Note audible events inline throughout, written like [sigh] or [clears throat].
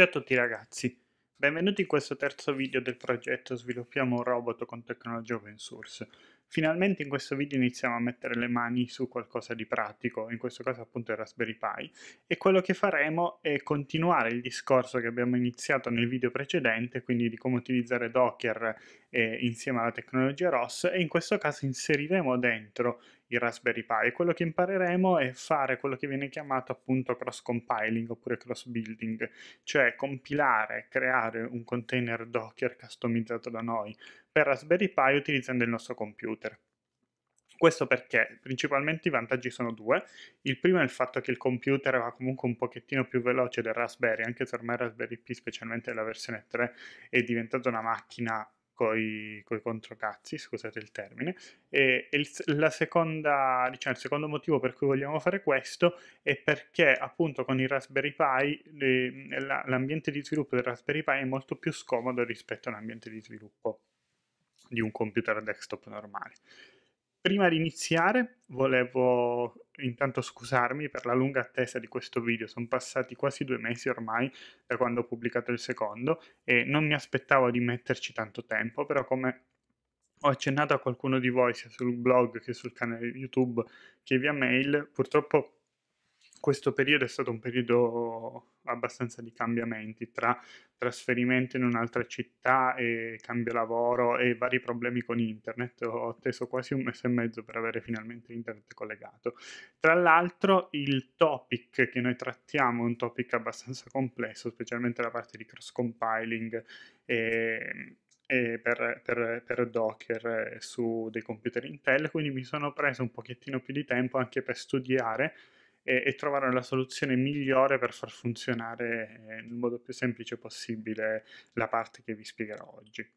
Ciao a tutti ragazzi, benvenuti in questo terzo video del progetto Sviluppiamo un robot con tecnologia open source. Finalmente in questo video iniziamo a mettere le mani su qualcosa di pratico, in questo caso appunto il Raspberry Pi, e quello che faremo è continuare il discorso che abbiamo iniziato nel video precedente, quindi di come utilizzare Docker eh, insieme alla tecnologia ROS, e in questo caso inseriremo dentro il Raspberry Pi quello che impareremo è fare quello che viene chiamato appunto cross compiling oppure cross building, cioè compilare, creare un container Docker customizzato da noi per Raspberry Pi utilizzando il nostro computer. Questo perché principalmente i vantaggi sono due. Il primo è il fatto che il computer va comunque un pochettino più veloce del Raspberry, anche se ormai Raspberry Pi, specialmente la versione 3, è diventata una macchina coi, coi controcazzi, scusate il termine. E, e il, seconda, diciamo, il, secondo motivo per cui vogliamo fare questo è perché appunto con il Raspberry Pi le, la, l'ambiente di sviluppo del Raspberry Pi è molto più scomodo rispetto all'ambiente di sviluppo di un computer desktop normale prima di iniziare volevo intanto scusarmi per la lunga attesa di questo video, sono passati quasi due mesi ormai da quando ho pubblicato il secondo e non mi aspettavo di metterci tanto tempo, però come ho accennato a qualcuno di voi sia sul blog che sul canale YouTube che via mail, purtroppo questo periodo è stato un periodo abbastanza di cambiamenti tra trasferimento in un'altra città e cambio lavoro e vari problemi con internet. Ho atteso quasi un mese e mezzo per avere finalmente internet collegato. Tra l'altro il topic che noi trattiamo è un topic abbastanza complesso, specialmente la parte di cross compiling e, per, per, per, Docker su dei computer Intel, quindi mi sono preso un pochettino più di tempo anche per studiare e, e trovare la soluzione migliore per far funzionare eh, nel modo più semplice possibile la parte che vi spiegherò oggi.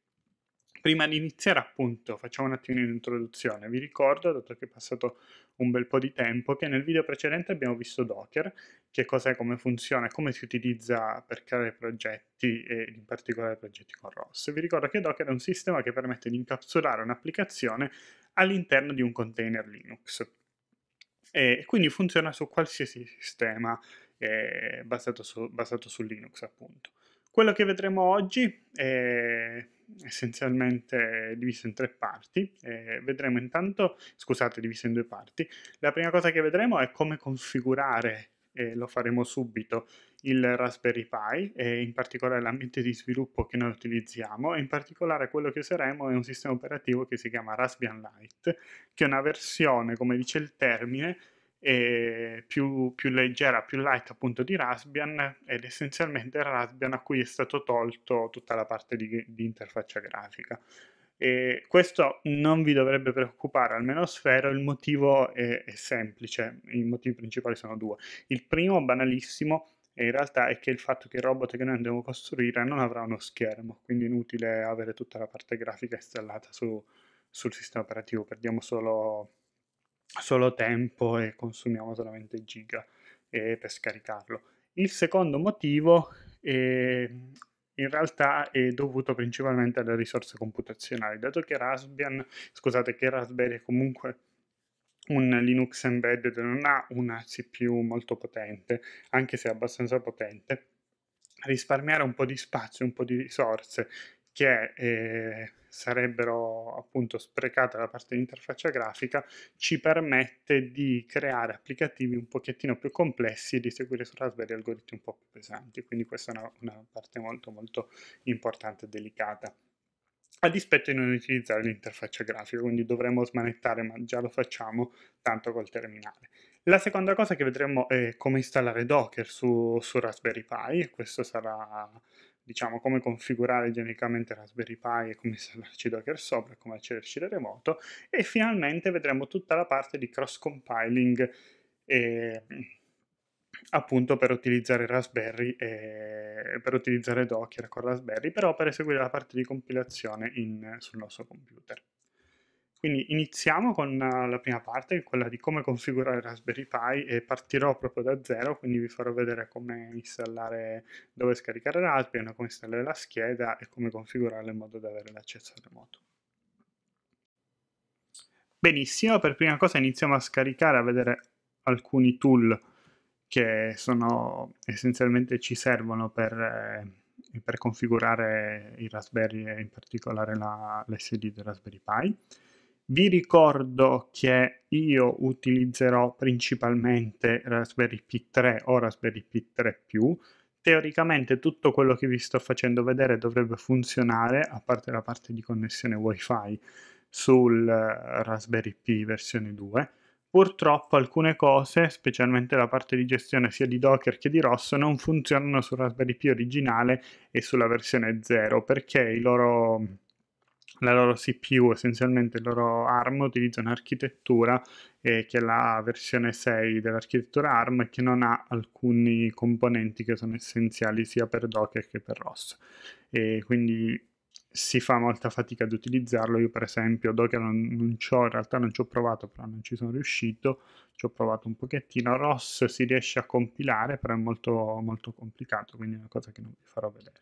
Prima di iniziare, appunto, facciamo un attimo un'introduzione. Vi ricordo, dato che è passato un bel po' di tempo, che nel video precedente abbiamo visto Docker, che cos'è, come funziona, come si utilizza per creare progetti e in particolare progetti con ROS. Vi ricordo che Docker è un sistema che permette di incapsulare un'applicazione all'interno di un container Linux. E quindi funziona su qualsiasi sistema eh, basato, su, basato, su, Linux, appunto. Quello che vedremo oggi è essenzialmente diviso in tre parti. Eh, vedremo intanto, scusate, diviso in due parti. La prima cosa che vedremo è come configurare, eh, lo faremo subito, il Raspberry Pi e in particolare l'ambiente di sviluppo che noi utilizziamo e in particolare quello che useremo è un sistema operativo che si chiama Raspbian Lite che è una versione, come dice il termine, eh, più, più, leggera, più light appunto di Raspbian ed essenzialmente il Raspbian a cui è stato tolto tutta la parte di, di interfaccia grafica. E questo non vi dovrebbe preoccupare, almeno Sfero, il motivo è, è semplice, i motivi principali sono due. Il primo, banalissimo, e in realtà è che il fatto che il robot che noi andiamo a costruire non avrà uno schermo, quindi è inutile avere tutta la parte grafica installata su, sul sistema operativo, perdiamo solo, solo tempo e consumiamo solamente giga eh, per scaricarlo. Il secondo motivo è, ehm, in realtà è dovuto principalmente alle risorse computazionali, dato che Raspbian, scusate, che Raspberry è comunque un Linux embedded non ha una CPU molto potente, anche se abbastanza potente, risparmiare un po' di spazio, un po' di risorse che eh, sarebbero appunto sprecate dalla parte dell'interfaccia grafica, ci permette di creare applicativi un pochettino più complessi e di seguire su Raspberry algoritmi un po' più pesanti, quindi questa è una, una parte molto molto importante e delicata a dispetto di non utilizzare l'interfaccia grafica, quindi dovremmo smanettare, ma già lo facciamo tanto col terminale. La seconda cosa che vedremo è come installare Docker su, su Raspberry Pi, e questo sarà diciamo come configurare genericamente Raspberry Pi e come installarci Docker sopra, come accederci da remoto, e finalmente vedremo tutta la parte di cross-compiling e appunto per utilizzare Raspberry e per utilizzare Docker con Raspberry, però per eseguire la parte di compilazione in, sul nostro computer. Quindi iniziamo con la prima parte, quella di come configurare Raspberry Pi e partirò proprio da zero, quindi vi farò vedere come installare, dove scaricare Raspberry, come installare la scheda e come configurarla in modo da avere l'accesso remoto. Benissimo, per prima cosa iniziamo a scaricare, a vedere alcuni tool che sono, essenzialmente ci servono per, eh, per configurare i Raspberry e in particolare la, l'SD del Raspberry Pi. Vi ricordo che io utilizzerò principalmente Raspberry Pi 3 o Raspberry Pi 3 Teoricamente tutto quello che vi sto facendo vedere dovrebbe funzionare, a parte la parte di connessione WiFi sul eh, Raspberry Pi versione 2 Purtroppo alcune cose, specialmente la parte di gestione sia di Docker che di Rosso, non funzionano su Raspberry Pi originale e sulla versione 0 perché loro, la loro CPU, essenzialmente il loro ARM, utilizza un'architettura eh, che è la versione 6 dell'architettura ARM che non ha alcuni componenti che sono essenziali sia per Docker che per Rosso. E quindi si fa molta fatica ad utilizzarlo. Io, per esempio, Docker non, non ho, in realtà non ci ho provato, però non ci sono riuscito. Ci ho provato un pochettino. ROS si riesce a compilare, però è molto, molto complicato, quindi è una cosa che non vi farò vedere.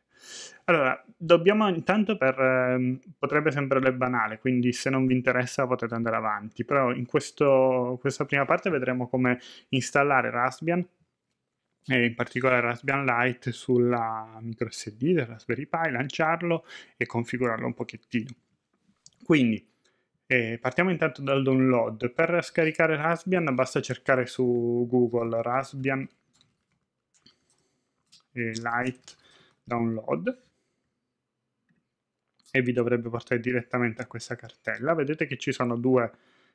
Allora, dobbiamo intanto per... Ehm, potrebbe sembrare banale, quindi se non vi interessa potete andare avanti, però in questo, questa prima parte vedremo come installare Raspbian e in particolare Raspbian Lite sulla micro SD del Raspberry Pi, lanciarlo e configurarlo un pochettino. Quindi eh, partiamo intanto dal download. Per scaricare Raspbian basta cercare su Google Raspbian Lite download e vi dovrebbe portare direttamente a questa cartella. Vedete che ci sono due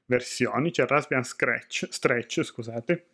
versioni, c'è Raspbian Scratch, Stretch, scusate,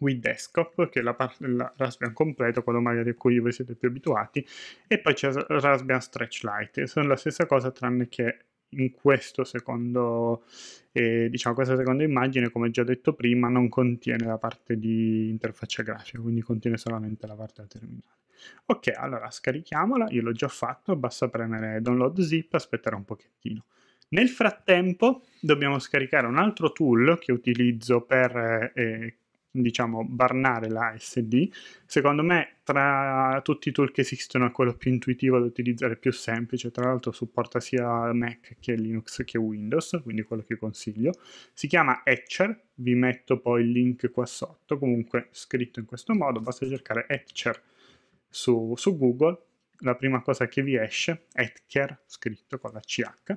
Wii Desktop, che è la, parte, la Raspbian completo, quello magari a cui voi siete più abituati, e poi c'è Raspbian Stretch Lite, sono la stessa cosa tranne che in questo secondo, eh, diciamo, questa seconda immagine, come già detto prima, non contiene la parte di interfaccia grafica, quindi contiene solamente la parte del terminale. Ok, allora scarichiamola, io l'ho già fatto, basta premere download zip, aspettare un pochettino. Nel frattempo dobbiamo scaricare un altro tool che utilizzo per eh, diciamo, barnare la SD. Secondo me, tra tutti i tool che esistono, è quello più intuitivo da utilizzare, più semplice. Tra l'altro, supporta sia Mac che Linux che Windows, quindi quello che consiglio. Si chiama Etcher, vi metto poi il link qua sotto. Comunque, scritto in questo modo, basta cercare Etcher su, su Google. La prima cosa che vi esce, Etcher, scritto con la CH,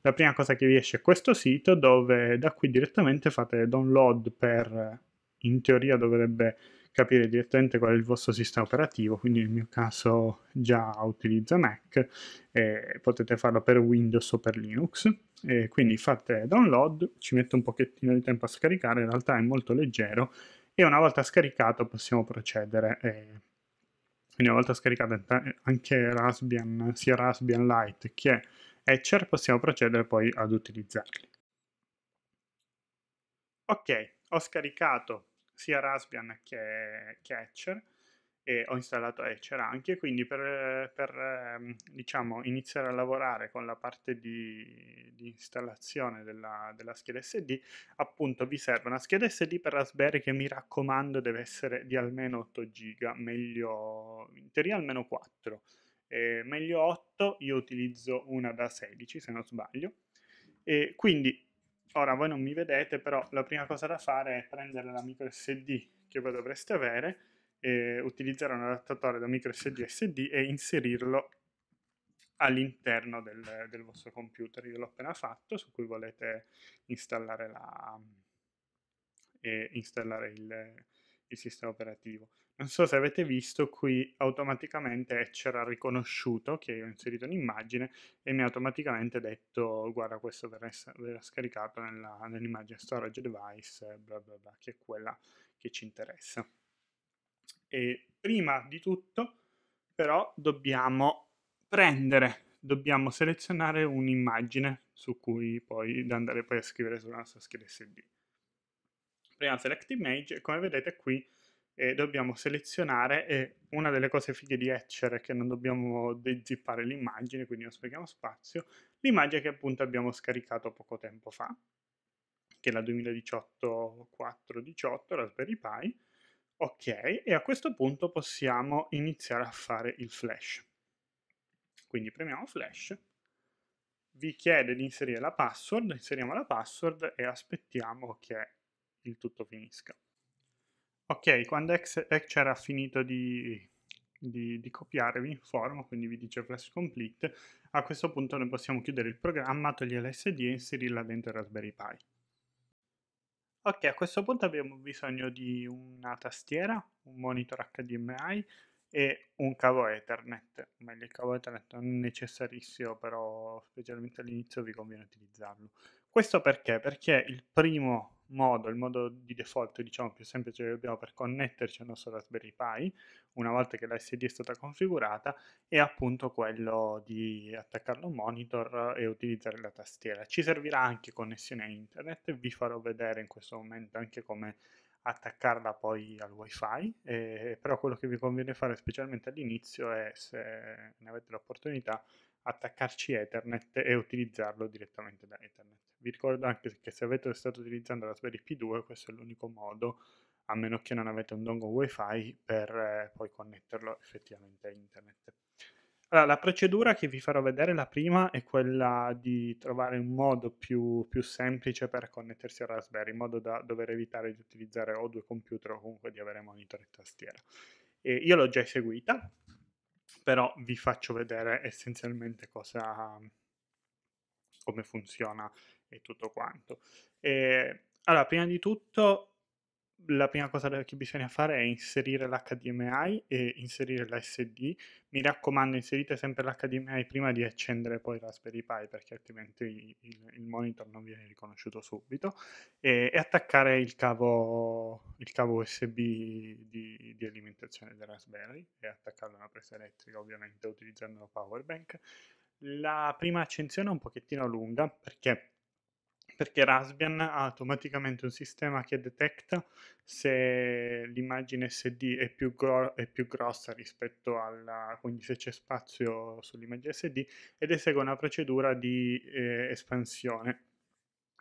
la prima cosa che vi esce è questo sito dove da qui direttamente fate download per in teoria dovrebbe capire direttamente qual è il vostro sistema operativo, quindi nel mio caso già utilizza Mac, eh, potete farlo per Windows o per Linux, eh, quindi fate download, ci mette un pochettino di tempo a scaricare, in realtà è molto leggero e una volta scaricato possiamo procedere. Eh, quindi una volta scaricato anche Raspbian, sia Raspbian Lite che Etcher, possiamo procedere poi ad utilizzarli. Ok, ho scaricato sia Raspbian che, che Etcher e ho installato Etcher anche, quindi per, per ehm, diciamo, iniziare a lavorare con la parte di, di installazione della, della, scheda SD, appunto vi serve una scheda SD per Raspberry che mi raccomando deve essere di almeno 8 GB, meglio in teoria almeno 4, eh, meglio 8, io utilizzo una da 16 se non sbaglio. E quindi Ora voi non mi vedete, però la prima cosa da fare è prendere la micro SD che voi dovreste avere, utilizzare un adattatore da micro SD SD e inserirlo all'interno del, del, vostro computer. Io l'ho appena fatto, su cui volete installare, la, eh, installare il, il sistema operativo. Non so se avete visto, qui automaticamente c'era riconosciuto che io ho inserito un'immagine e mi ha automaticamente detto guarda questo verrà, verrà scaricato nell'immagine storage device, bla bla bla, che è quella che ci interessa. E prima di tutto però dobbiamo prendere, dobbiamo selezionare un'immagine su cui poi da andare poi a scrivere sulla nostra scheda SD. Prima select image e come vedete qui e dobbiamo selezionare e una delle cose fighe di Etcher è che non dobbiamo zippare l'immagine, quindi non sprechiamo spazio, l'immagine che appunto abbiamo scaricato poco tempo fa, che è la 2018-418 Raspberry Pi, ok, e a questo punto possiamo iniziare a fare il flash. Quindi premiamo flash, vi chiede di inserire la password, inseriamo la password e aspettiamo che il tutto finisca. Ok, quando X ha finito di, di, di copiarvi in forma, quindi vi dice flash complete, a questo punto noi possiamo chiudere il programma, togliere l'SD e inserirla dentro Raspberry Pi. Ok, a questo punto abbiamo bisogno di una tastiera, un monitor HDMI e un cavo Ethernet. Meglio, il cavo Ethernet non è necessarissimo, però specialmente all'inizio vi conviene utilizzarlo. Questo perché? Perché il primo modo, il modo di default diciamo più semplice che abbiamo per connetterci al nostro Raspberry Pi una volta che la SD è stata configurata è appunto quello di attaccarlo a un monitor e utilizzare la tastiera. Ci servirà anche connessione a internet, vi farò vedere in questo momento anche come attaccarla poi al wifi, eh, però quello che vi conviene fare specialmente all'inizio è se ne avete l'opportunità attaccarci Ethernet e utilizzarlo direttamente da Ethernet. Vi ricordo anche che se avete stato utilizzando Raspberry Pi2, questo è l'unico modo, a meno che non avete un dongle WiFi, per eh, poi connetterlo effettivamente a internet. Allora, la procedura che vi farò vedere, la prima, è quella di trovare un modo più, più semplice per connettersi a Raspberry, in modo da dover evitare di utilizzare o due computer o comunque di avere monitor e tastiera. E io l'ho già eseguita, però vi faccio vedere essenzialmente cosa, come funziona e tutto quanto. E, allora, prima di tutto la prima cosa che bisogna fare è inserire l'HDMI e inserire l'SD. Mi raccomando, inserite sempre l'HDMI prima di accendere poi Raspberry Pi perché altrimenti il, il monitor non viene riconosciuto subito. E, e attaccare il cavo, il cavo USB di, di, alimentazione del Raspberry e attaccarlo a una presa elettrica, ovviamente utilizzando la power bank. La prima accensione è un pochettino lunga perché perché Raspbian ha automaticamente un sistema che detecta se l'immagine SD è più, gro- è più grossa rispetto alla, quindi se c'è spazio sull'immagine SD ed esegue una procedura di eh, espansione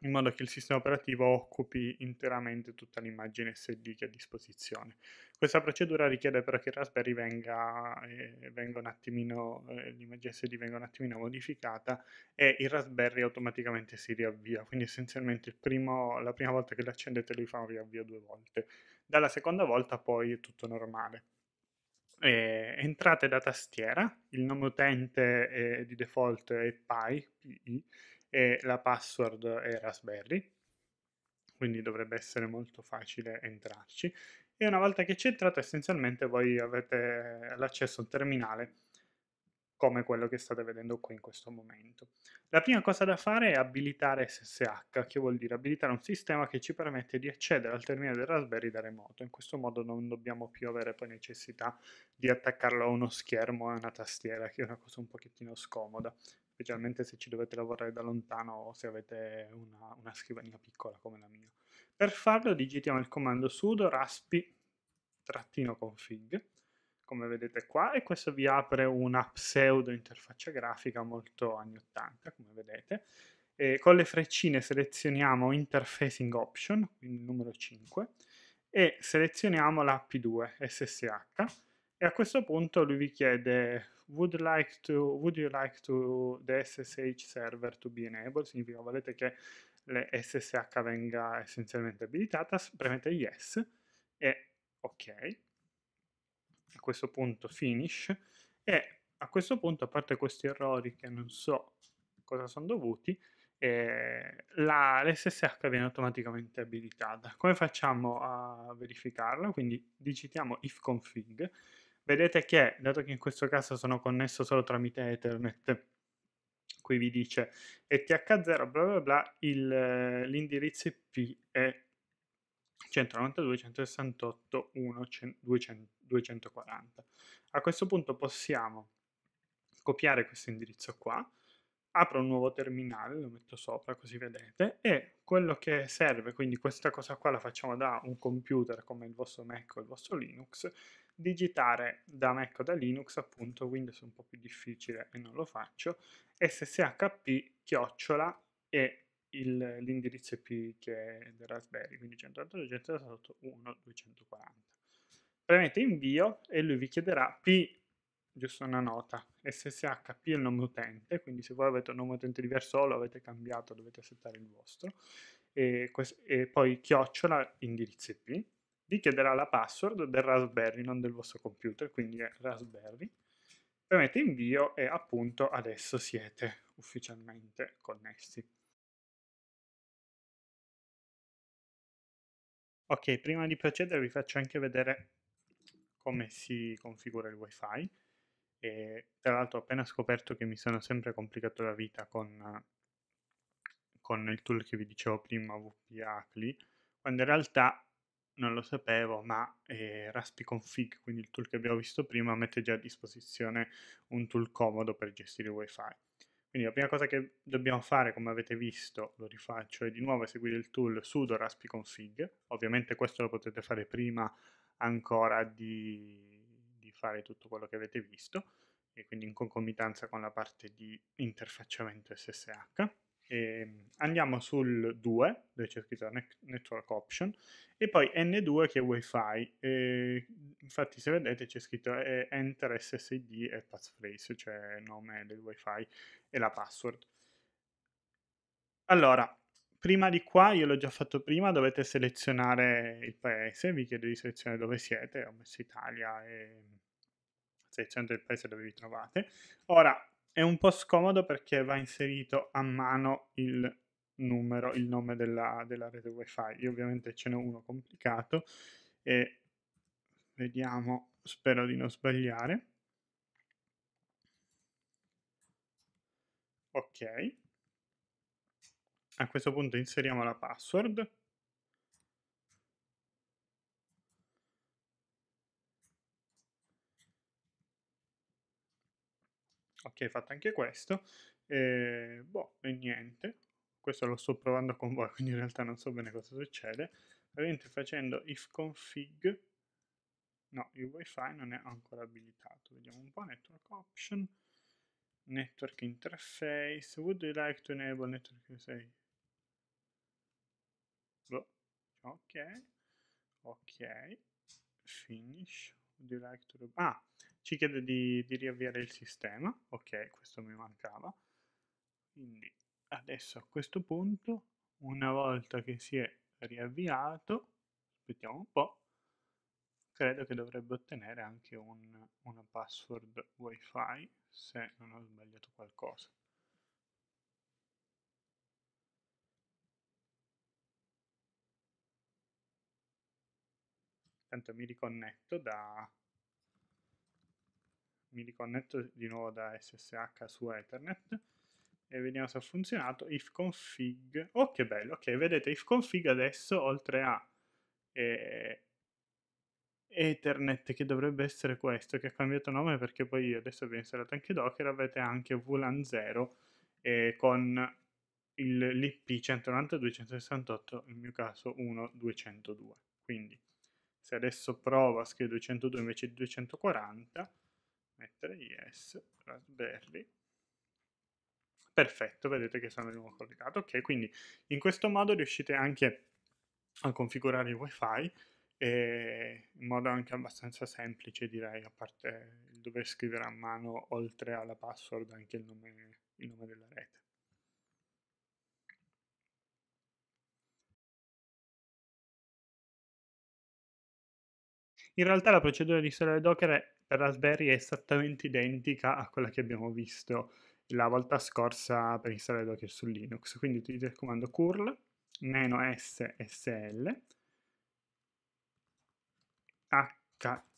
in modo che il sistema operativo occupi interamente tutta l'immagine SD che è a disposizione. Questa procedura richiede però che il Raspberry venga, eh, venga un attimino, eh, l'immagine SD venga un attimino modificata e il Raspberry automaticamente si riavvia, quindi essenzialmente primo, la prima volta che l'accendete lui fa un riavvio due volte, dalla seconda volta poi è tutto normale. Eh, entrate da tastiera, il nome utente di default è Pi, PI e la password è Raspberry, quindi dovrebbe essere molto facile entrarci. E una volta che c'è entrato, essenzialmente voi avete l'accesso a un terminale come quello che state vedendo qui in questo momento. La prima cosa da fare è abilitare SSH, che vuol dire abilitare un sistema che ci permette di accedere al terminale del Raspberry da remoto. In questo modo non dobbiamo più avere poi necessità di attaccarlo a uno schermo e a una tastiera, che è una cosa un pochettino scomoda specialmente se ci dovete lavorare da lontano o se avete una, una scrivania piccola come la mia. Per farlo digitiamo il comando sudo raspi-config, come vedete qua, e questo vi apre una pseudo interfaccia grafica molto anni 80, come vedete. E con le freccine selezioniamo Interfacing Option, quindi il numero 5, e selezioniamo la P2 SSH, e a questo punto lui vi chiede would, like to, would you like to the SSH server to be enabled? Significa volete che le SSH venga essenzialmente abilitata, premete yes e ok. A questo punto finish e a questo punto, a parte questi errori che non so cosa sono dovuti, eh, la, l'SSH viene automaticamente abilitata. Come facciamo a verificarla? Quindi digitiamo ifconfig Vedete che, dato che in questo caso sono connesso solo tramite Ethernet, qui vi dice ETH0 bla bla bla, l'indirizzo IP è 192.168.1.240. A questo punto possiamo copiare questo indirizzo qua, apro un nuovo terminale, lo metto sopra così vedete, e quello che serve, quindi questa cosa qua la facciamo da un computer come il vostro Mac o il vostro Linux, digitare da Mac o da Linux, appunto Windows è un po' più difficile e non lo faccio, sshp chiocciola e l'indirizzo IP che è del Raspberry, quindi 128.238.1.240. Premete invio e lui vi chiederà P, giusto una nota, sshp è il nome utente, quindi se voi avete un nome utente diverso o lo avete cambiato dovete settare il vostro, e, e poi chiocciola indirizzo IP, vi chiederà la password del Raspberry, non del vostro computer, quindi è Raspberry. Premete invio e appunto adesso siete ufficialmente connessi. Ok, prima di procedere vi faccio anche vedere come si configura il wifi. E, tra l'altro ho appena scoperto che mi sono sempre complicato la vita con, con il tool che vi dicevo prima, WP Acli, quando in realtà non lo sapevo, ma eh, Raspi Config, quindi il tool che abbiamo visto prima, mette già a disposizione un tool comodo per gestire il wifi. Quindi la prima cosa che dobbiamo fare, come avete visto, lo rifaccio, è di nuovo eseguire il tool sudo raspi config. Ovviamente questo lo potete fare prima ancora di, di fare tutto quello che avete visto, e quindi in concomitanza con la parte di interfacciamento SSH. E ehm, andiamo sul 2, dove c'è scritto Network Option, e poi N2 che è wifi E ehm, infatti se vedete c'è scritto eh, Enter SSID e Passphrase, cioè il nome del wifi e la password. Allora, prima di qua, io l'ho già fatto prima, dovete selezionare il paese, vi chiedo di selezionare dove siete, ho messo Italia e selezionate il paese dove vi trovate. Ora, è un po' scomodo perché va inserito a mano il numero, il nome della, della rete wifi. Io ovviamente ce n'è uno complicato e vediamo, spero di non sbagliare. Ok. A questo punto inseriamo la password ok fatto anche questo e ehm, boh e niente questo lo sto provando con voi [laughs] quindi in realtà non so bene cosa succede ovviamente facendo if config no il wifi non è ancora abilitato vediamo un po' network option network interface would you like to enable network USA boh. ok ok finish would you like to ah ci chiede di, di riavviare il sistema, ok, questo mi mancava, quindi adesso a questo punto, una volta che si è riavviato, aspettiamo un po', credo che dovrebbe ottenere anche un, una password wifi se non ho sbagliato qualcosa. Intanto mi riconnetto da, mi riconnetto di nuovo da SSH su Ethernet e vediamo se ha funzionato ifconfig oh che bello, ok vedete ifconfig adesso oltre a eh, Ethernet che dovrebbe essere questo che ha cambiato nome perché poi adesso vi ho installato anche Docker avete anche VLAN 0 eh, con il, l'IP 192.168 in mio caso 1.202 quindi se adesso provo a scrivere 202 invece di 240 mettere yes, raspberry, perfetto, vedete che sono di nuovo collegato, ok, quindi in questo modo riuscite anche a configurare il wifi eh, in modo anche abbastanza semplice direi, a parte il dover scrivere a mano oltre alla password anche il nome, il nome della rete. In realtà la procedura di installare Docker per Raspberry è esattamente identica a quella che abbiamo visto la volta scorsa per installare Docker su Linux, quindi utilizza il comando curl meno ssl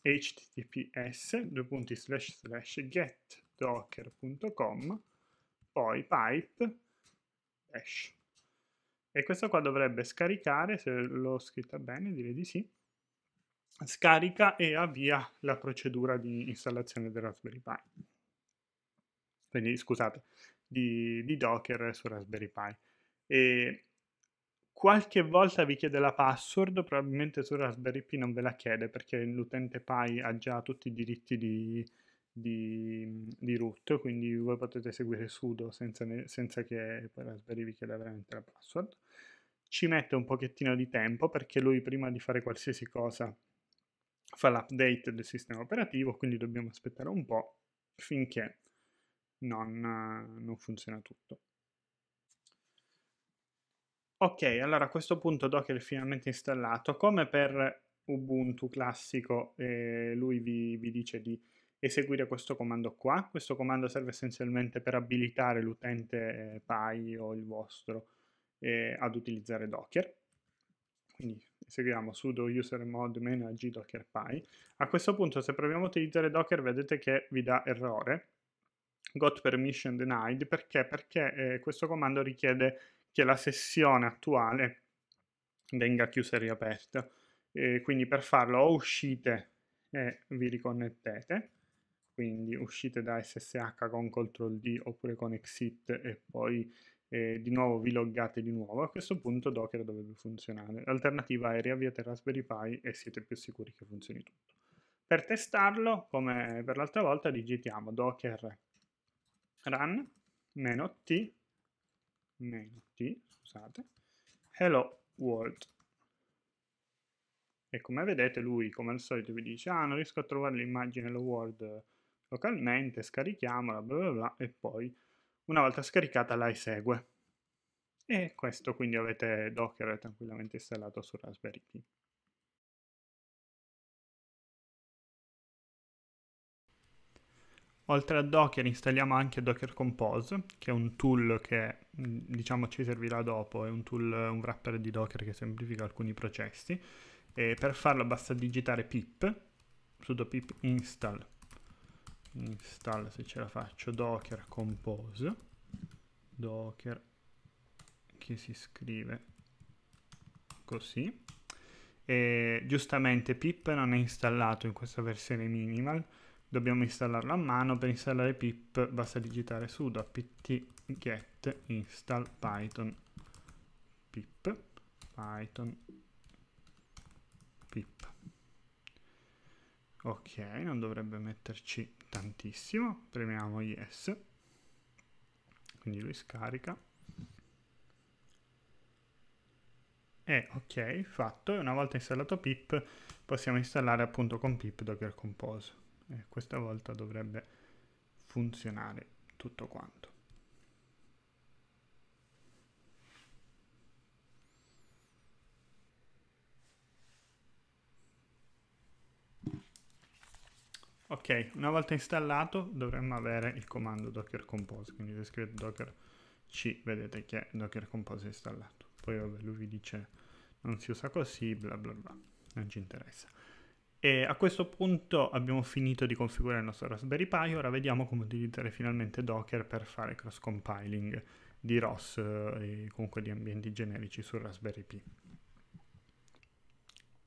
https due punti slash slash getdocker.com poi pipe dash e questo qua dovrebbe scaricare se l'ho scritta bene direi di sì scarica e avvia la procedura di installazione del Raspberry Pi. Quindi, scusate, di, di Docker su Raspberry Pi. E qualche volta vi chiede la password, probabilmente su Raspberry Pi non ve la chiede perché l'utente Pi ha già tutti i diritti di, di, di root, quindi voi potete seguire sudo senza, senza che Raspberry vi chieda veramente la password. Ci mette un pochettino di tempo perché lui prima di fare qualsiasi cosa fa l'update del sistema operativo, quindi dobbiamo aspettare un po' finché non, eh, non funziona tutto. Ok, allora a questo punto Docker è finalmente installato. Come per Ubuntu classico, eh, lui vi, vi, dice di eseguire questo comando qua. Questo comando serve essenzialmente per abilitare l'utente eh, Pi o il vostro eh, ad utilizzare Docker quindi eseguiamo sudo user mod manage docker A questo punto se proviamo a utilizzare docker vedete che vi dà errore, got permission denied, perché? Perché eh, questo comando richiede che la sessione attuale venga chiusa e riaperta. E quindi per farlo o uscite e vi riconnettete, quindi uscite da SSH con CTRL D oppure con EXIT e poi e di nuovo vi loggate di nuovo, a questo punto Docker dovrebbe funzionare. L'alternativa è riavviate Raspberry Pi e siete più sicuri che funzioni tutto. Per testarlo, come per l'altra volta, digitiamo docker run meno t, meno t scusate, hello world. E come vedete lui, come al solito, vi dice, ah, non riesco a trovare l'immagine hello world localmente, scarichiamola, bla bla bla, e poi una volta scaricata la esegue. E questo quindi avete Docker tranquillamente installato su Raspberry Pi. Oltre a Docker installiamo anche Docker Compose, che è un tool che mm, diciamo ci servirà dopo, è un tool, un wrapper di Docker che semplifica alcuni processi. E per farlo basta digitare pip sudo pip install install se ce la faccio docker compose docker che si scrive così e giustamente pip non è installato in questa versione minimal dobbiamo installarlo a mano per installare pip basta digitare sudo apt get install python pip python pip ok non dovrebbe metterci tantissimo premiamo yes quindi lui scarica e ok fatto e una volta installato pip possiamo installare appunto con pip docker compose e questa volta dovrebbe funzionare tutto quanto Ok, una volta installato dovremmo avere il comando docker compose, quindi se scrivete docker c vedete che docker compose è installato. Poi vabbè, lui vi dice non si usa così, bla bla bla, non ci interessa. E a questo punto abbiamo finito di configurare il nostro Raspberry Pi, ora vediamo come utilizzare finalmente docker per fare cross compiling di ROS eh, e comunque di ambienti generici su Raspberry Pi.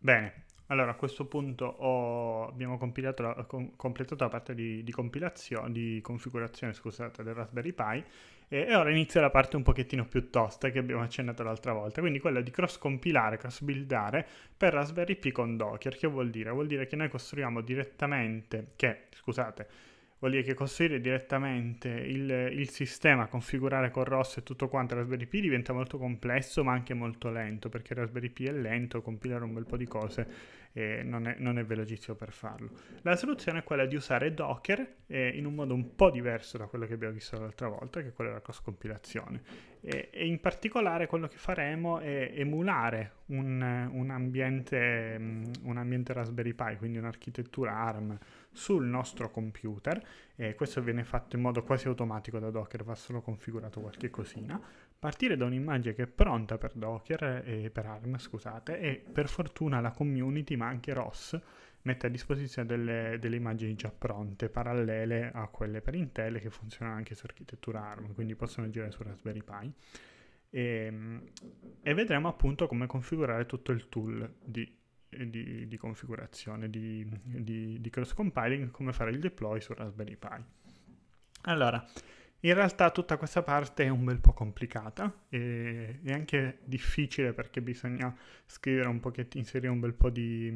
Bene, allora, a questo punto ho, abbiamo la, com, completato la parte di, di, di configurazione scusate, del Raspberry Pi e, e, ora inizia la parte un pochettino più tosta che abbiamo accennato l'altra volta, quindi quella di cross-compilare, cross-buildare per Raspberry Pi con Docker. Che vuol dire? Vuol dire che noi costruiamo direttamente, che, scusate, vuol dire che costruire direttamente il, il, sistema, configurare con ROS e tutto quanto Raspberry Pi diventa molto complesso ma anche molto lento perché Raspberry Pi è lento, compilare un bel po' di cose eh, non, è, non, è, velocissimo per farlo. La soluzione è quella di usare Docker eh, in un modo un po' diverso da quello che abbiamo visto l'altra volta, che è quello della cross compilazione. E, e, in particolare quello che faremo è emulare un, un, ambiente, mm, un ambiente Raspberry Pi, quindi un'architettura ARM sul nostro computer e questo viene fatto in modo quasi automatico da Docker, va solo configurato qualche cosina, partire da un'immagine che è pronta per Docker e eh, per ARM, scusate, e per fortuna la community, ma anche ROS, mette a disposizione delle, delle, immagini già pronte, parallele a quelle per Intel che funzionano anche su architettura ARM, quindi possono girare su Raspberry Pi. E, ehm, e vedremo appunto come configurare tutto il tool di, di, di configurazione di, di, cross compiling, come fare il deploy su Raspberry Pi. Allora, in realtà tutta questa parte è un bel po' complicata e anche difficile perché bisogna scrivere un pochettino, inserire un bel po' di,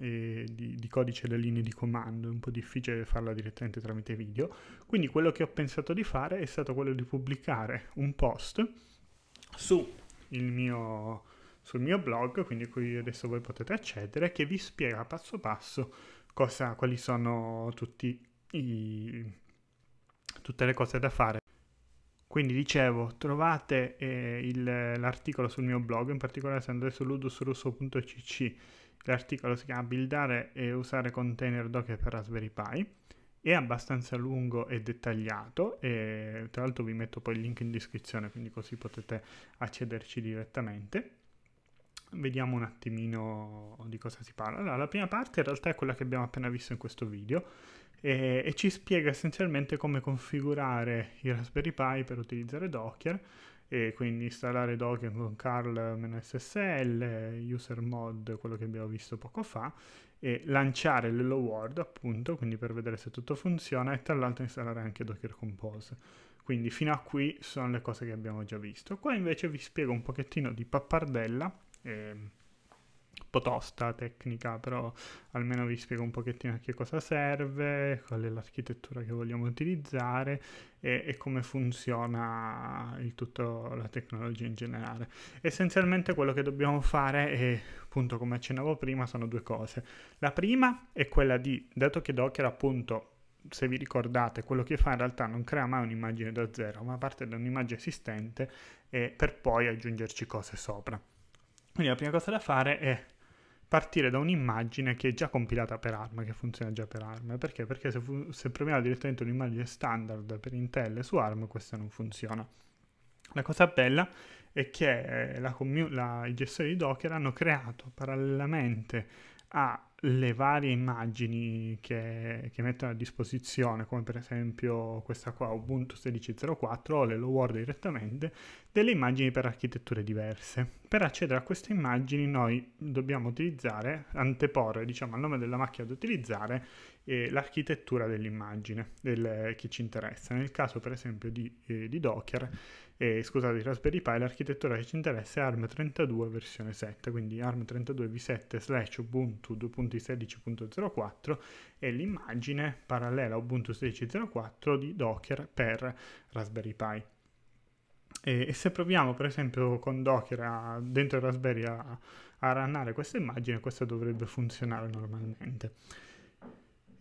eh, di, di codice delle linee di comando, è un po' difficile farla direttamente tramite video. Quindi quello che ho pensato di fare è stato quello di pubblicare un post su mio, sul mio blog, quindi qui adesso voi potete accedere, che vi spiega passo passo cosa, quali sono tutti i, tutte le cose da fare. Quindi dicevo, trovate eh, il, l'articolo sul mio blog, in particolare se andate su ludusrusso.cc, l'articolo si chiama Buildare e usare container Docker per Raspberry Pi, è abbastanza lungo e dettagliato e tra l'altro vi metto poi il link in descrizione, quindi così potete accederci direttamente. Vediamo un attimino di cosa si parla. Allora, la prima parte in realtà è quella che abbiamo appena visto in questo video e, e, ci spiega essenzialmente come configurare i Raspberry Pi per utilizzare Docker e quindi installare Docker con curl-ssl, user mod, quello che abbiamo visto poco fa, e lanciare l'Hello World appunto, quindi per vedere se tutto funziona e tra l'altro installare anche Docker Compose. Quindi fino a qui sono le cose che abbiamo già visto. Qua invece vi spiego un pochettino di pappardella. Eh, po' tosta tecnica, però almeno vi spiego un pochettino a che cosa serve, qual è l'architettura che vogliamo utilizzare e, e come funziona il tutto la tecnologia in generale. Essenzialmente quello che dobbiamo fare è, appunto come accennavo prima, sono due cose. La prima è quella di, dato che Docker appunto se vi ricordate, quello che fa in realtà non crea mai un'immagine da zero, ma parte da un'immagine esistente e per poi aggiungerci cose sopra. Quindi la prima cosa da fare è partire da un'immagine che è già compilata per ARM, che funziona già per ARM. Perché? Perché se, fu- se proviamo direttamente un'immagine standard per Intel su ARM, questa non funziona. La cosa bella è che eh, la commu- la, i gestori di Docker hanno creato parallelamente a le varie immagini che, che, mettono a disposizione, come per esempio questa qua, Ubuntu 16.04 o l'Hello direttamente, delle immagini per architetture diverse. Per accedere a queste immagini noi dobbiamo utilizzare, anteporre diciamo al nome della macchina da utilizzare, eh, l'architettura dell'immagine del, che ci interessa. Nel caso per esempio di, eh, di Docker, eh, scusate, di Raspberry Pi, l'architettura che ci interessa è ARM32 versione 7, quindi ARM32 v7 slash Ubuntu 2.0 Ubuntu 16.04 e l'immagine parallela Ubuntu 16.04 di Docker per Raspberry Pi. E, e, se proviamo per esempio con Docker a, dentro Raspberry a, a rannare questa immagine, questa dovrebbe funzionare normalmente.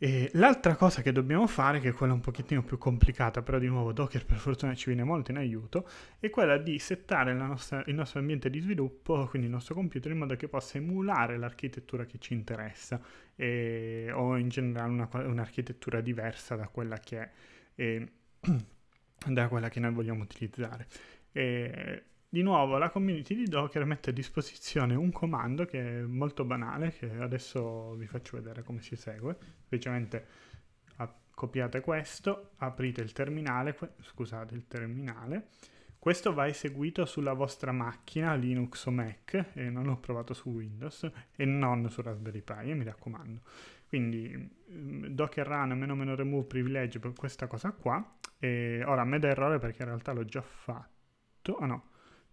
E l'altra cosa che dobbiamo fare, che è quella un pochettino più complicata, però di nuovo Docker per fortuna ci viene molto in aiuto, è quella di settare nostra, il nostro ambiente di sviluppo, quindi il nostro computer, in modo che possa emulare l'architettura che ci interessa e, o in generale una, un'architettura diversa da quella che, è, e, [clears throat] da quella che noi vogliamo utilizzare. E, di nuovo la community di Docker mette a disposizione un comando che è molto banale, che adesso vi faccio vedere come si segue. Semplicemente copiate questo, aprite il terminale, scusate il terminale. Questo va eseguito sulla vostra macchina Linux o Mac, e non l'ho provato su Windows e non su Raspberry Pi, eh, mi raccomando. Quindi mm, docker run meno meno remove privilege per questa cosa qua. E ora a me da errore perché in realtà l'ho già fatto. Ah oh no,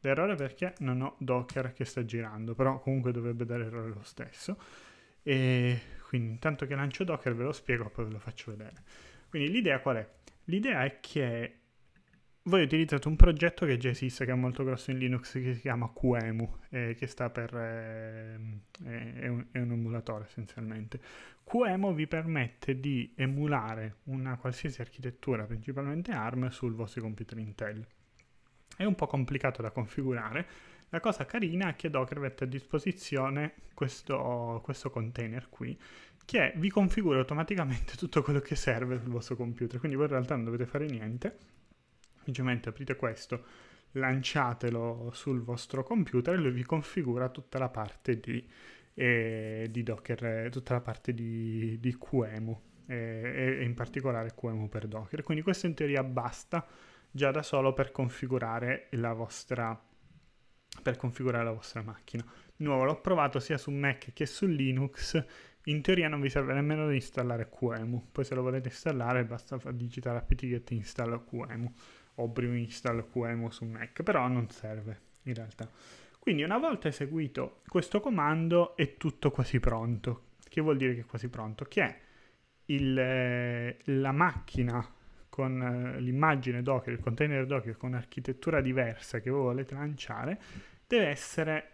L'errore perché non ho Docker che sta girando, però comunque dovrebbe dare errore lo stesso. E quindi intanto che lancio Docker ve lo spiego, poi ve lo faccio vedere. Quindi l'idea qual è? L'idea è che voi utilizzate un progetto che già esiste, che è molto grosso in Linux, che si chiama QEMU, eh, che sta per... Eh, è, un, è, un, emulatore essenzialmente. QEMU vi permette di emulare una qualsiasi architettura, principalmente ARM, sul vostro computer Intel. È un po' complicato da configurare. La cosa carina è che Docker mette a disposizione questo, questo container qui che vi configura automaticamente [laughs] tutto quello che serve sul vostro computer, quindi voi in realtà non dovete fare niente, semplicemente aprite questo, lanciatelo sul vostro computer e lui vi configura tutta la parte di, eh, di Docker, eh, tutta la parte di, di QEMU eh, e, in particolare QEMU per Docker, quindi questo in teoria basta già da solo per configurare la vostra, configurare la vostra macchina. Di nuovo l'ho provato sia su Mac che su Linux. In teoria non vi serve nemmeno di installare QEMU, poi se lo volete installare basta fare digital apt-get install QEMU o brew install QEMU su Mac, però non serve in realtà. Quindi una volta eseguito questo comando è tutto quasi pronto. Che vuol dire che è quasi pronto? Che è il, eh, la macchina con eh, l'immagine Docker, il container Docker con un'architettura diversa che voi volete lanciare, deve essere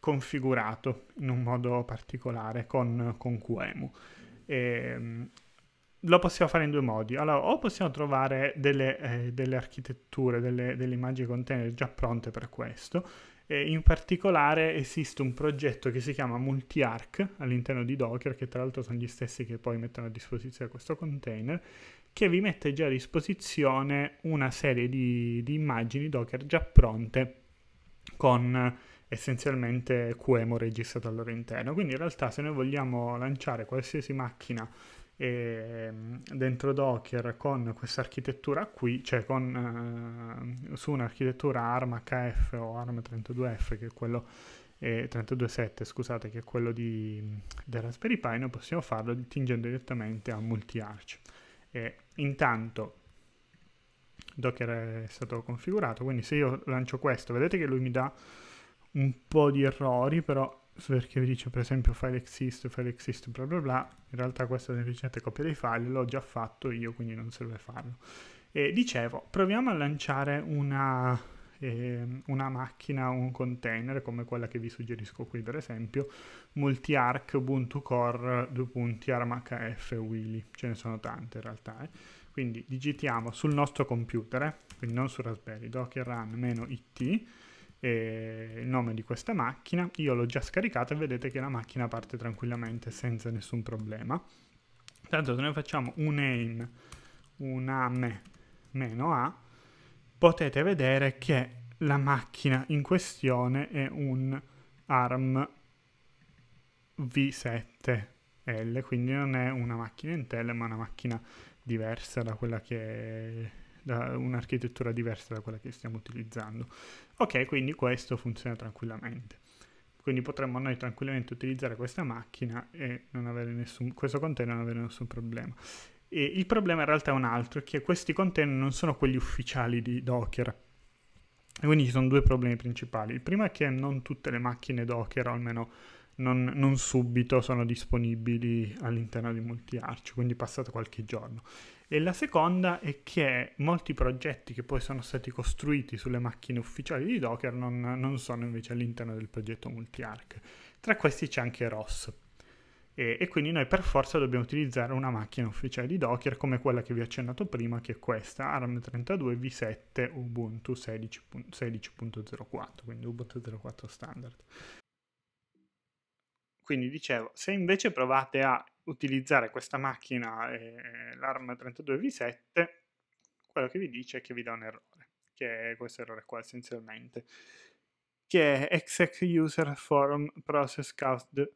configurato in un modo particolare con, con QEMU. E, ehm, lo possiamo fare in due modi. Allora, o possiamo trovare delle, eh, delle architetture, delle, delle, immagini container già pronte per questo. E in particolare esiste un progetto che si chiama MultiArc all'interno di Docker, che tra l'altro sono gli stessi che poi mettono a disposizione questo container, che vi mette già a disposizione una serie di, di immagini Docker già pronte con eh, essenzialmente QEMO registrato al loro interno. Quindi in realtà se noi vogliamo lanciare qualsiasi macchina eh, dentro Docker con questa architettura qui, cioè con, eh, su un'architettura ARM HF o ARM 32F che è quello eh, 327, scusate, che è quello di, del Raspberry Pi, noi possiamo farlo attingendo direttamente a multi-arch. E Intanto Docker è stato configurato, quindi se io lancio questo, vedete che lui mi dà un po' di errori, però perché vi dice per esempio file exist, file exist, bla bla bla, in realtà questa è semplicemente copia dei file, l'ho già fatto io, quindi non serve farlo. E dicevo, proviamo a lanciare una eh, una macchina o un container come quella che vi suggerisco qui per esempio, multi-arc Ubuntu Core, due punti, ARMHF, Willy, ce ne sono tante in realtà. Eh. Quindi digitiamo sul nostro computer, eh, quindi non su Raspberry, docker run-it, il nome di questa macchina, io l'ho già scaricata e vedete che la macchina parte tranquillamente senza nessun problema. Tanto se noi facciamo un aim un ame meno a, potete vedere che la macchina in questione è un ARM V7L, quindi non è una macchina Intel, ma una macchina diversa da quella che da un'architettura diversa da quella che stiamo utilizzando. Ok, quindi questo funziona tranquillamente. Quindi potremmo noi tranquillamente utilizzare questa macchina e non avere nessun, questo container non avere nessun problema. E il problema in realtà è un altro, che questi container non sono quelli ufficiali di Docker. E quindi ci sono due problemi principali. Il primo è che non tutte le macchine Docker, o almeno non, non subito, sono disponibili all'interno di MultiArch, quindi passato qualche giorno. E la seconda è che molti progetti che poi sono stati costruiti sulle macchine ufficiali di Docker non, non sono invece all'interno del progetto MultiArch. Tra questi c'è anche ROS e, e, quindi noi per forza dobbiamo utilizzare una macchina ufficiale di Docker come quella che vi ho accennato prima che è questa ARM32 V7 Ubuntu 16.04 quindi Ubuntu 04 standard quindi dicevo se invece provate a utilizzare questa macchina eh, l'ARM32 V7 quello che vi dice è che vi dà un errore che è questo errore qua essenzialmente che è exec user form process caused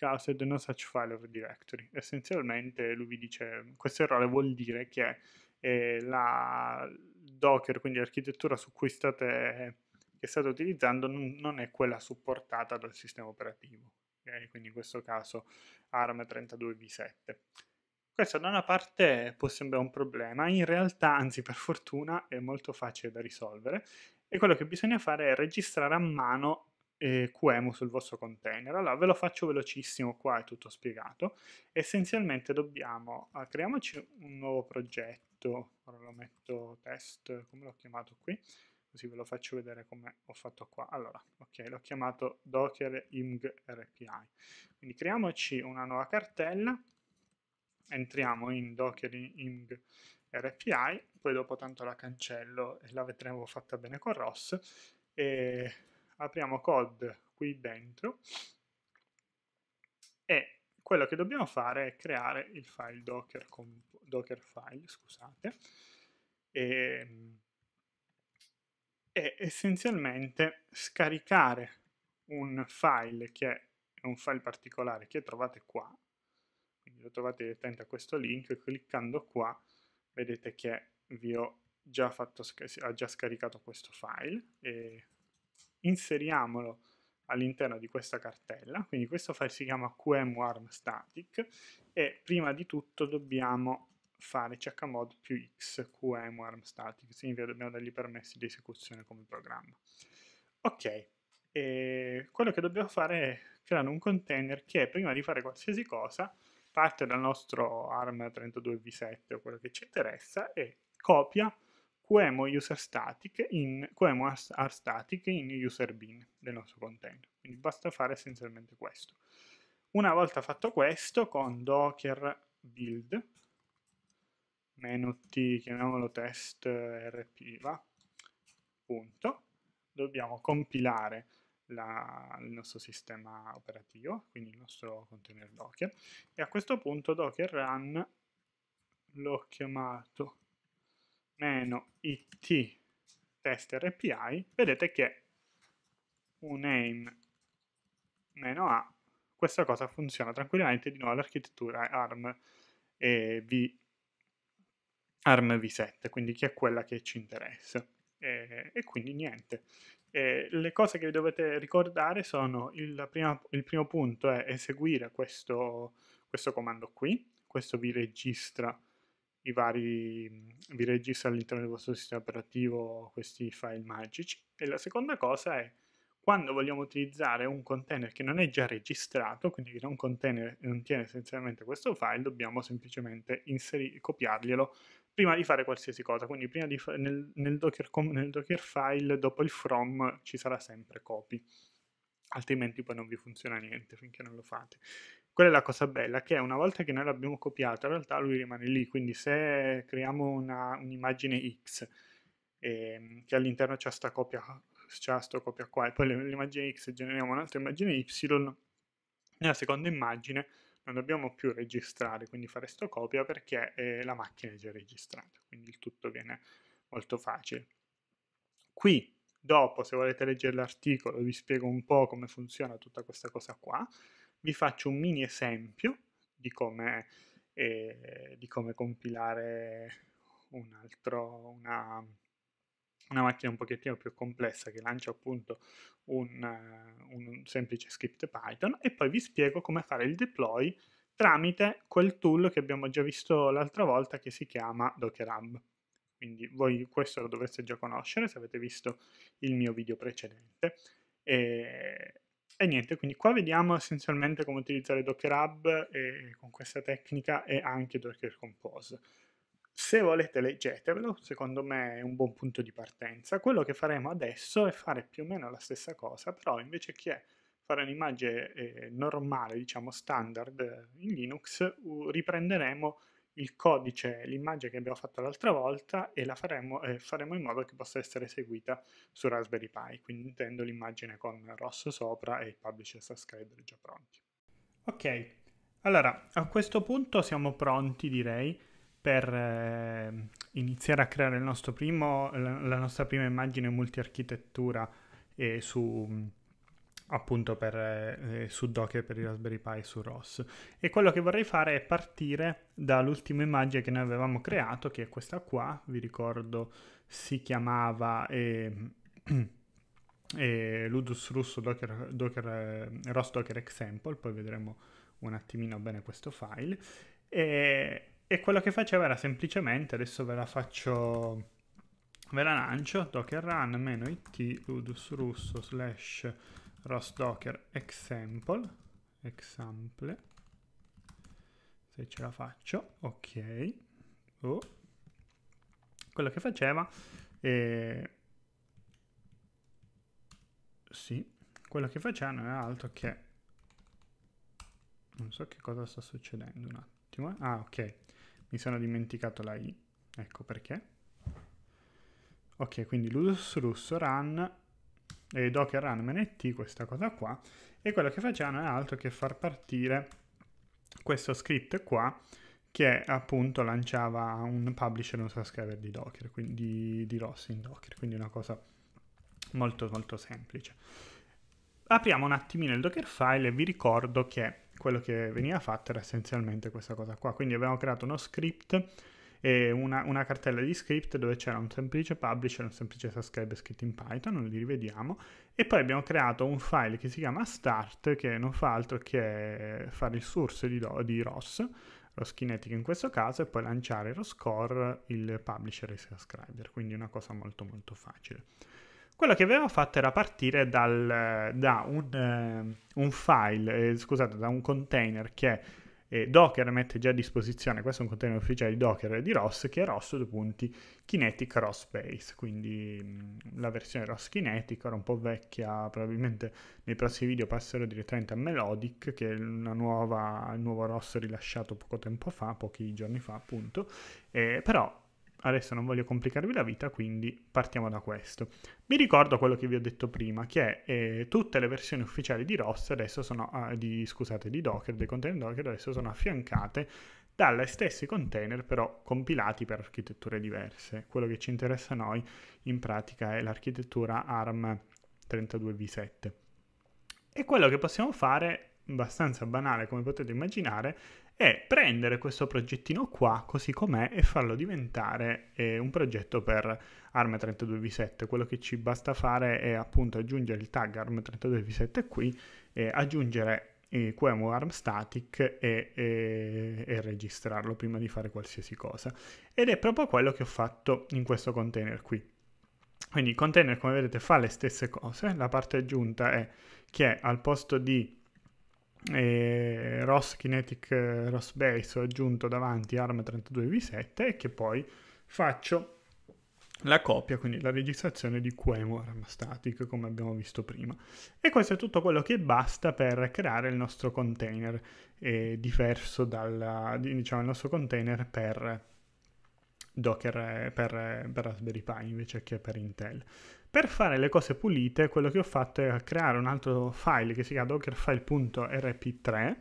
caso the no such file or directory. Essenzialmente lui vi dice questo errore vuol dire che eh, la Docker, quindi l'architettura su cui state, che state utilizzando, non, non è quella supportata dal sistema operativo. Okay? Quindi in questo caso ARM 32v7. Questo da una parte può sembrare un problema, in realtà, anzi per fortuna, è molto facile da risolvere e quello che bisogna fare è registrare a mano eh, QEMU sul vostro container. Allora ve lo faccio velocissimo, qua è tutto spiegato. Essenzialmente dobbiamo, ah, creiamoci un nuovo progetto, ora lo metto test, come l'ho chiamato qui, così ve lo faccio vedere come ho fatto qua. Allora, ok, l'ho chiamato docker img rpi. Quindi creiamoci una nuova cartella, entriamo in docker img rpi, poi dopo tanto la cancello e la vedremo fatta bene con ROS e apriamo code qui dentro e quello che dobbiamo fare è creare il file docker, docker file, scusate, e, ehm, e essenzialmente scaricare un file che è un file particolare che trovate qua, quindi lo trovate direttamente a questo link, cliccando qua vedete che vi ho già fatto, ha già scaricato questo file e inseriamolo all'interno di questa cartella, quindi questo file si chiama qmwarm static e prima di tutto dobbiamo fare chmod più x qmwarm static, significa dobbiamo dargli permessi di esecuzione come programma. Ok, e quello che dobbiamo fare è creare un container che prima di fare qualsiasi cosa parte dal nostro ARM32v7 o quello che ci interessa e copia QEMO user static in QEMO are static in user bin del nostro container. Quindi basta fare essenzialmente questo. Una volta fatto questo, con docker build meno t, chiamiamolo test rp, va, punto, dobbiamo compilare la, il nostro sistema operativo, quindi il nostro container docker, e a questo punto docker run l'ho chiamato meno it test RPI, vedete che un uname meno a, questa cosa funziona tranquillamente di nuovo all'architettura ARM e v, ARM v7, quindi che è quella che ci interessa. E, e quindi niente. E le cose che dovete ricordare sono il, prima, il primo punto è eseguire questo, questo comando qui, questo vi registra i vari, vi registra all'interno del vostro sistema operativo questi file magici. E la seconda cosa è quando vogliamo utilizzare un container che non è già registrato, quindi che non contiene, non tiene essenzialmente questo file, dobbiamo semplicemente inseri- copiarglielo prima di fare qualsiasi cosa. Quindi fa- nel, nel, Docker com- nel Docker file dopo il from ci sarà sempre copy, altrimenti poi non vi funziona niente finché non lo fate quella è la cosa bella, che una volta che noi l'abbiamo copiata, in realtà lui rimane lì, quindi se creiamo una, un'immagine X, eh, che all'interno c'è questa copia, c'è sta copia qua, e poi l'immagine X generiamo un'altra immagine Y, nella seconda immagine non dobbiamo più registrare, quindi fare sto copia, perché eh, la macchina è già registrata, quindi il tutto viene molto facile. Qui, dopo, se volete leggere l'articolo, vi spiego un po' come funziona tutta questa cosa qua, vi faccio un mini esempio di come, eh, di come compilare un altro, una, una, macchina un pochettino più complessa che lancia appunto un, un semplice script Python e poi vi spiego come fare il deploy tramite quel tool che abbiamo già visto l'altra volta che si chiama Docker Hub. Quindi voi questo lo dovreste già conoscere se avete visto il mio video precedente. E e niente, quindi qua vediamo essenzialmente come utilizzare Docker Hub e, con questa tecnica e anche Docker Compose. Se volete leggetevelo, secondo me è un buon punto di partenza. Quello che faremo adesso è fare più o meno la stessa cosa, però invece che fare un'immagine eh, normale, diciamo standard in Linux, riprenderemo il codice, l'immagine che abbiamo fatto l'altra volta e la faremo, eh, faremo, in modo che possa essere eseguita su Raspberry Pi, quindi intendo l'immagine con rosso sopra e il publisher subscriber già pronti. Ok, allora a questo punto siamo pronti direi per eh, iniziare a creare primo, la, la, nostra prima immagine multiarchitettura eh, su appunto per eh, su Docker per i Raspberry Pi su ROS. E quello che vorrei fare è partire dall'ultima immagine che noi avevamo creato, che è questa qua, vi ricordo si chiamava eh, [clears throat] eh, Ludus russo Docker, Docker, eh, ROS Docker Example, poi vedremo un attimino bene questo file. E, e quello che faceva era semplicemente, adesso ve la faccio ve la lancio docker run meno it ludus russo slash ROS docker example, example, se ce la faccio, ok, oh. quello che faceva, eh, sì, quello che faceva non era altro che, non so che cosa sta succedendo un attimo, eh. ah ok, mi sono dimenticato la i, ecco perché, ok quindi l'uso russo run eh, docker run mnet, questa cosa qua, e quello che facciamo non è altro che far partire questo script qua che appunto lanciava un publisher e un subscriber di Docker, quindi di ROS in Docker, quindi una cosa molto molto semplice. Apriamo un attimino il Dockerfile e vi ricordo che quello che veniva fatto era essenzialmente questa cosa qua, quindi abbiamo creato uno script e una, una, cartella di script dove c'era un semplice publisher, e un semplice subscribe scritto in Python, non li rivediamo, e poi abbiamo creato un file che si chiama start che non fa altro che fare il source di, di ROS, ROS Kinetic in questo caso, e poi lanciare ROS Core, il publisher e il subscriber, quindi una cosa molto molto facile. Quello che avevamo fatto era partire dal, da un, eh, un file, eh, scusate, da un container che eh, Docker mette già a disposizione, questo è un container ufficiale di Docker di ROS, che è ROS Kinetic ROS Base, quindi la versione ROS Kinetic era un po' vecchia, probabilmente nei prossimi video passerò direttamente a Melodic, che è nuova, un nuovo ROS rilasciato poco tempo fa, pochi giorni fa appunto, eh, però adesso non voglio complicarvi la vita, quindi partiamo da questo. Vi ricordo quello che vi ho detto prima, che eh, tutte le versioni ufficiali di ROS adesso sono, eh, di, scusate, di Docker, dei container Docker adesso sono affiancate dalle stessi container però compilati per architetture diverse. Quello che ci interessa a noi in pratica è l'architettura ARM 32v7. E quello che possiamo fare, abbastanza banale come potete immaginare, è prendere questo progettino qua così com'è e farlo diventare eh, un progetto per ARM 32v7. Quello che ci basta fare è appunto aggiungere il tag ARM 32v7 qui, eh, aggiungere eh, QEMU ARM static e, e, e registrarlo prima di fare qualsiasi cosa. Ed è proprio quello che ho fatto in questo container qui. Quindi il container, come vedete, fa le stesse cose. La parte aggiunta è che al posto di e ROS Kinetic eh, ROS Base ho aggiunto davanti ARM32V7 e che poi faccio la copia, quindi la registrazione di QEMU ARM Static come abbiamo visto prima. E questo è tutto quello che basta per creare il nostro container eh, diverso dal diciamo, il nostro container per Docker eh, per, eh, per Raspberry Pi invece che per Intel. Per fare le cose pulite, quello che ho fatto è creare un altro file che si chiama dockerfile.rp3 e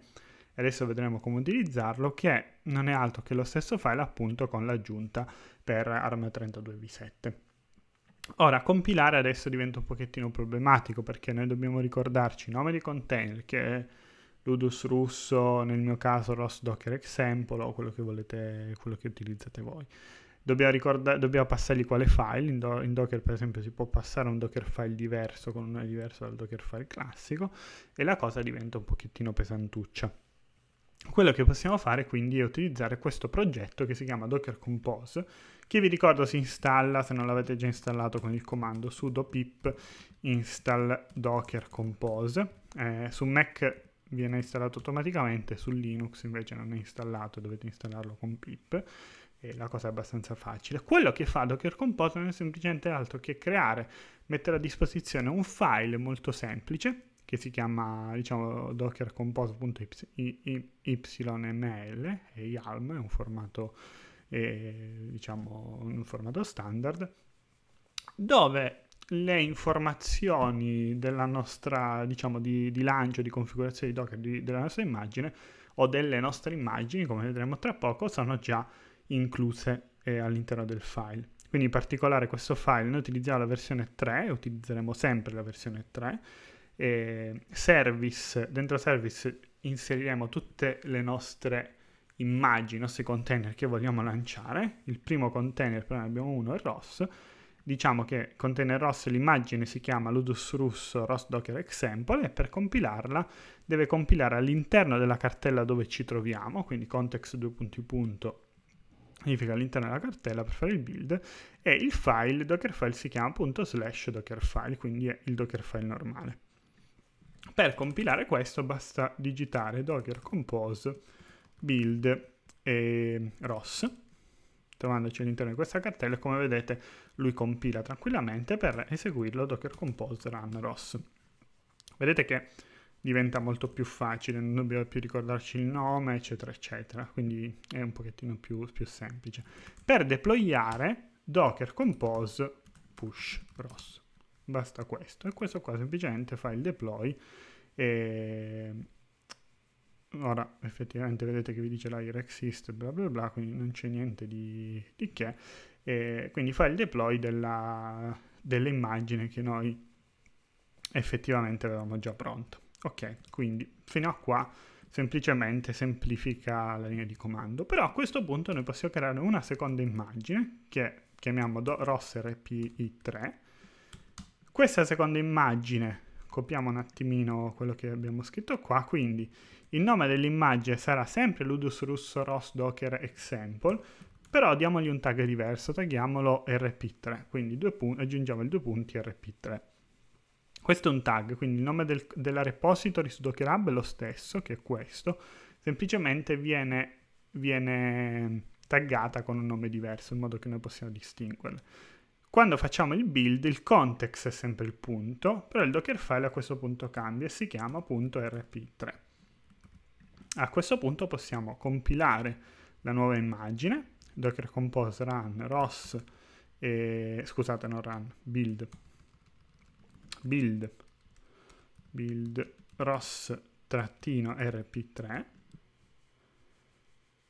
adesso vedremo come utilizzarlo, che non è altro che lo stesso file appunto con l'aggiunta per ARM32v7. Ora, compilare adesso diventa un pochettino problematico perché noi dobbiamo ricordarci il nome di container che è ludus russo, nel mio caso ROS docker example o quello che volete, quello che utilizzate voi dobbiamo, ricorda- dobbiamo passargli quale file, in, do- in, Docker per esempio si può passare un Docker file diverso con un nome diverso dal Docker file classico e la cosa diventa un pochettino pesantuccia. Quello che possiamo fare quindi è utilizzare questo progetto che si chiama Docker Compose, che vi ricordo si installa, se non l'avete già installato, con il comando sudo pip install docker compose. Eh, su Mac viene installato automaticamente, su Linux invece non è installato, dovete installarlo con pip la cosa è abbastanza facile. Quello che fa Docker Compose non è semplicemente altro che creare, mettere a disposizione un file molto semplice che si chiama diciamo docker compose.yml e YALM è un formato eh, diciamo un formato standard dove le informazioni della nostra diciamo di, di lancio di configurazione di docker di, della nostra immagine o delle nostre immagini come vedremo tra poco sono già incluse eh, all'interno del file. Quindi in particolare questo file noi utilizziamo la versione 3, utilizzeremo sempre la versione 3, e service, dentro service inseriremo tutte le nostre immagini, i nostri container che vogliamo lanciare. Il primo container, però ne abbiamo uno, è ROS. Diciamo che container ROS l'immagine si chiama ludus russo ROS Docker Example e per compilarla deve compilare all'interno della cartella dove ci troviamo, quindi context 2.0 significa all'interno della cartella per fare il build e il file, il dockerfile si chiama appunto slash dockerfile, quindi è il dockerfile normale. Per compilare questo basta digitare docker compose build e ROS trovandoci all'interno di questa cartella e come vedete lui compila tranquillamente per eseguirlo docker compose run ROS. Vedete che diventa molto più facile, non dobbiamo più ricordarci il nome, eccetera, eccetera. Quindi è un pochettino più, più semplice. Per deployare docker compose push grosso. Basta questo. E questo qua semplicemente fa il deploy e... Ora effettivamente vedete che vi dice la exist bla bla bla, quindi non c'è niente di, di che. E quindi fa il deploy della, dell'immagine che noi effettivamente avevamo già pronto. Ok, quindi fino a qua semplicemente semplifica la linea di comando. Però a questo punto noi possiamo creare una seconda immagine che chiamiamo RossRPI3. Questa seconda immagine, copiamo un attimino quello che abbiamo scritto qua, quindi il nome dell'immagine sarà sempre ludus russo ross docker example, però diamogli un tag diverso, tagliamolo rp3, quindi aggiungiamo i due punti rp3. Questo è un tag, quindi il nome del, della repository su Docker Hub è lo stesso, che è questo, semplicemente viene, viene taggata con un nome diverso, in modo che noi possiamo distinguerla. Quando facciamo il build, il context è sempre il punto, però il Dockerfile a questo punto cambia e si chiama rp3. A questo punto possiamo compilare la nuova immagine, Docker Compose Run ROS, e, scusate non Run, build build, build ros-rp3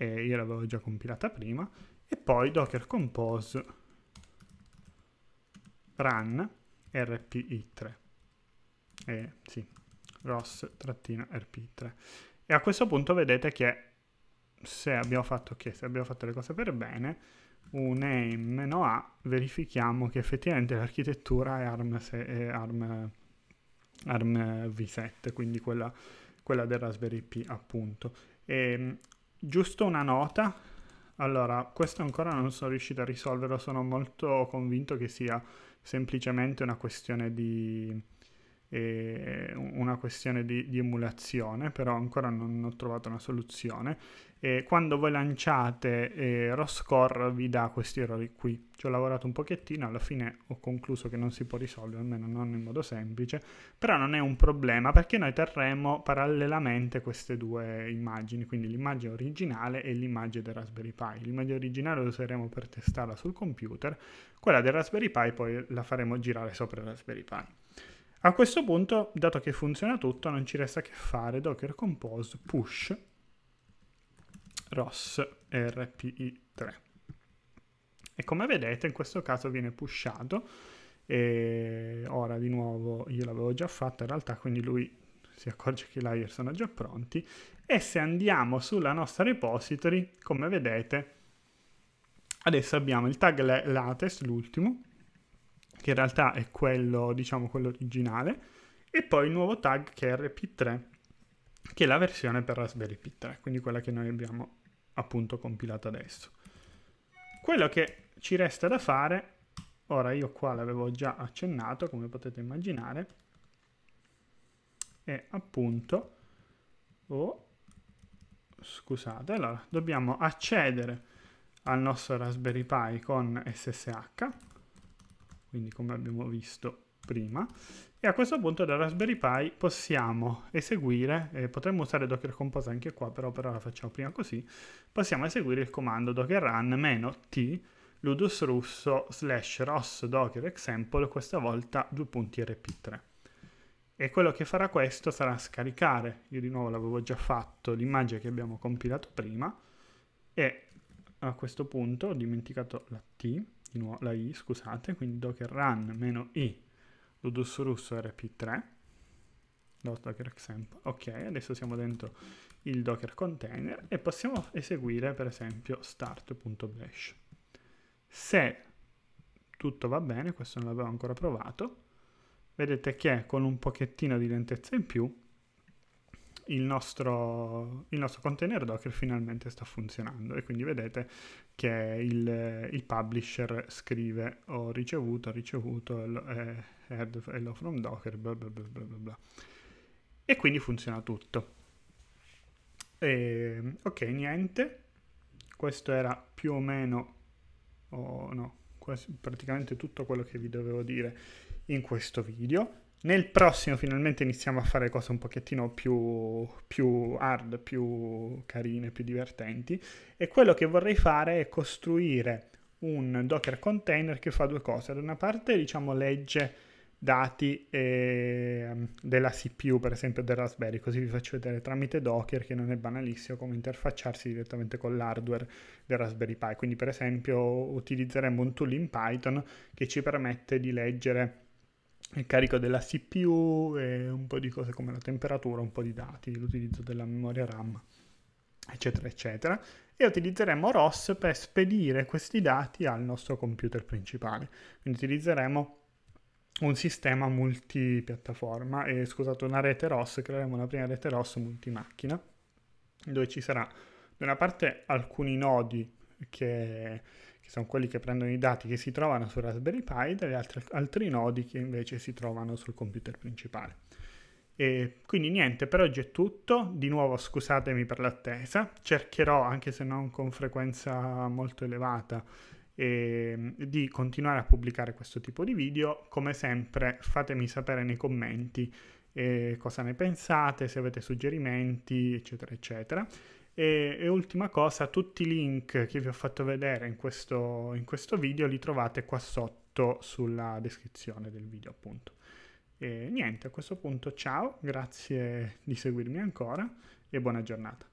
e io l'avevo già compilata prima e poi docker compose run rpi3 eh, sì, ros-rp3 e a questo punto vedete che se abbiamo fatto, che se abbiamo fatto le cose per bene un EM meno A verifichiamo che effettivamente l'architettura è ARM, se, è ARM, ARM v7, quindi quella, quella, del Raspberry Pi appunto. E, ehm, giusto una nota, allora questo ancora non sono riuscito a risolverlo, sono molto convinto che sia semplicemente una questione di una questione di, di, emulazione, però ancora non ho trovato una soluzione. E quando voi lanciate eh, ROSCOR vi dà questi errori qui. Ci ho lavorato un pochettino, alla fine ho concluso che non si può risolvere, almeno non in modo semplice, però non è un problema perché noi terremo parallelamente queste due immagini, quindi l'immagine originale e l'immagine del Raspberry Pi. L'immagine originale la useremo per testarla sul computer, quella del Raspberry Pi poi la faremo girare sopra il Raspberry Pi. A questo punto, dato che funziona tutto, non ci resta che fare docker compose push ros rpi3. E come vedete in questo caso viene pushato e ora di nuovo io l'avevo già fatto in realtà, quindi lui si accorge che i layer sono già pronti e se andiamo sulla nostra repository, come vedete, adesso abbiamo il tag latest, l'ultimo, che in realtà è quello, diciamo, quello originale, e poi il nuovo tag che è RP3, che è la versione per Raspberry Pi 3, quindi quella che noi abbiamo appunto compilato adesso. Quello che ci resta da fare, ora io qua l'avevo già accennato, come potete immaginare, è appunto, oh, scusate, allora dobbiamo accedere al nostro Raspberry Pi con SSH, quindi come abbiamo visto prima. E a questo punto da Raspberry Pi possiamo eseguire, eh, potremmo usare Docker Compose anche qua, però per ora facciamo prima così, possiamo eseguire il comando docker run t ludus russo slash ros docker example, questa volta due punti rp 3 E quello che farà questo sarà scaricare, io di nuovo l'avevo già fatto, l'immagine che abbiamo compilato prima, e a questo punto ho dimenticato la t, di nuovo la i, scusate, quindi docker run meno i, lo russo rp3, docker example, ok, adesso siamo dentro il docker container e possiamo eseguire per esempio start.bash. Se tutto va bene, questo non l'avevo ancora provato, vedete che con un pochettino di lentezza in più il nostro, il nostro container Docker finalmente sta funzionando e quindi vedete che il, il publisher scrive ho ricevuto, ho ricevuto, eh, hello from Docker, bla bla bla bla bla. E quindi funziona tutto. E, ehm, ok, niente. Questo era più o meno, oh, no, praticamente tutto quello che vi dovevo dire in questo video. Nel prossimo finalmente iniziamo a fare cose un pochettino più, più, hard, più carine, più divertenti e quello che vorrei fare è costruire un Docker container che fa due cose. Da una parte diciamo legge dati eh, della CPU per esempio del Raspberry, così vi faccio vedere tramite Docker che non è banalissimo come interfacciarsi direttamente con l'hardware del Raspberry Pi. Quindi per esempio utilizzeremo un tool in Python che ci permette di leggere il carico della CPU e un po' di cose come la temperatura, un po' di dati, l'utilizzo della memoria RAM, eccetera, eccetera. E utilizzeremo ROS per spedire questi dati al nostro computer principale. Quindi utilizzeremo un sistema multipiattaforma, e, scusate, una rete ROS, creeremo una prima rete ROS multimacchina, dove ci sarà da una parte alcuni nodi che che sono quelli che prendono i dati che si trovano su Raspberry Pi, dagli altri, altri nodi che invece si trovano sul computer principale. E quindi niente, per oggi è tutto, di nuovo scusatemi per l'attesa, cercherò anche se non con frequenza molto elevata e, ehm, di continuare a pubblicare questo tipo di video, come sempre fatemi sapere nei commenti eh, cosa ne pensate, se avete suggerimenti, eccetera, eccetera. E, e, ultima cosa, tutti i link che vi ho fatto vedere in questo, in questo video li trovate qua sotto sulla descrizione del video appunto. E niente, a questo punto ciao, grazie di seguirmi ancora e buona giornata.